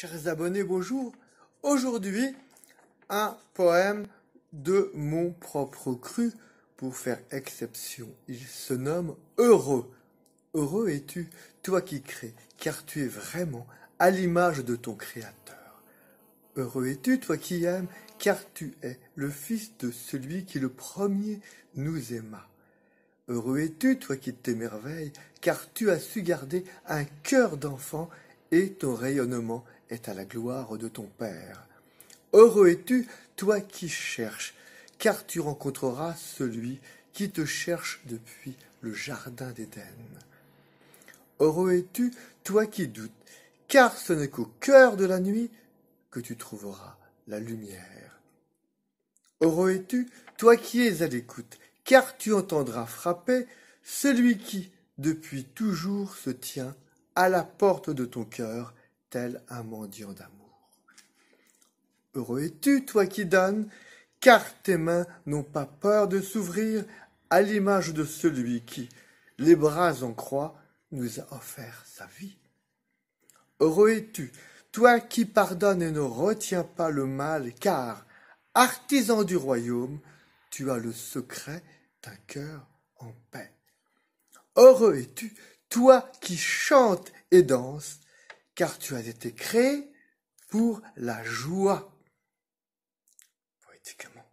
chers abonnés, bonjour. Aujourd'hui, un poème de mon propre cru pour faire exception. Il se nomme Heureux. Heureux es-tu, toi qui crées, car tu es vraiment à l'image de ton Créateur. Heureux es-tu, toi qui aimes, car tu es le Fils de celui qui le premier nous aima. Heureux es-tu, toi qui t'émerveilles, car tu as su garder un cœur d'enfant et ton rayonnement est à la gloire de ton Père. Heureux es-tu, toi qui cherches, car tu rencontreras celui qui te cherche depuis le jardin d'Éden. Heureux es-tu, toi qui doutes, car ce n'est qu'au cœur de la nuit que tu trouveras la lumière. Heureux es-tu, toi qui es à l'écoute, car tu entendras frapper celui qui, depuis toujours, se tient à la porte de ton cœur, tel un mendiant d'amour. Heureux es-tu, toi qui donnes, car tes mains n'ont pas peur de s'ouvrir à l'image de celui qui, les bras en croix, nous a offert sa vie. Heureux es-tu, toi qui pardonnes et ne retiens pas le mal, car, artisan du royaume, tu as le secret d'un cœur en paix. Heureux es-tu, toi qui chantes et danses, car tu as été créé pour la joie. Poétiquement.